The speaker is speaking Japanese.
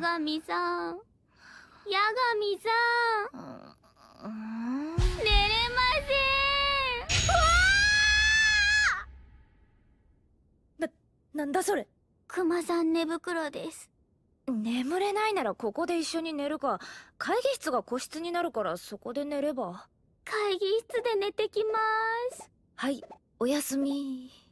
矢神さん矢神さん、寝れませんわな、なんだそれクマさん寝袋です眠れないならここで一緒に寝るか会議室が個室になるからそこで寝れば会議室で寝てきますはいおやすみ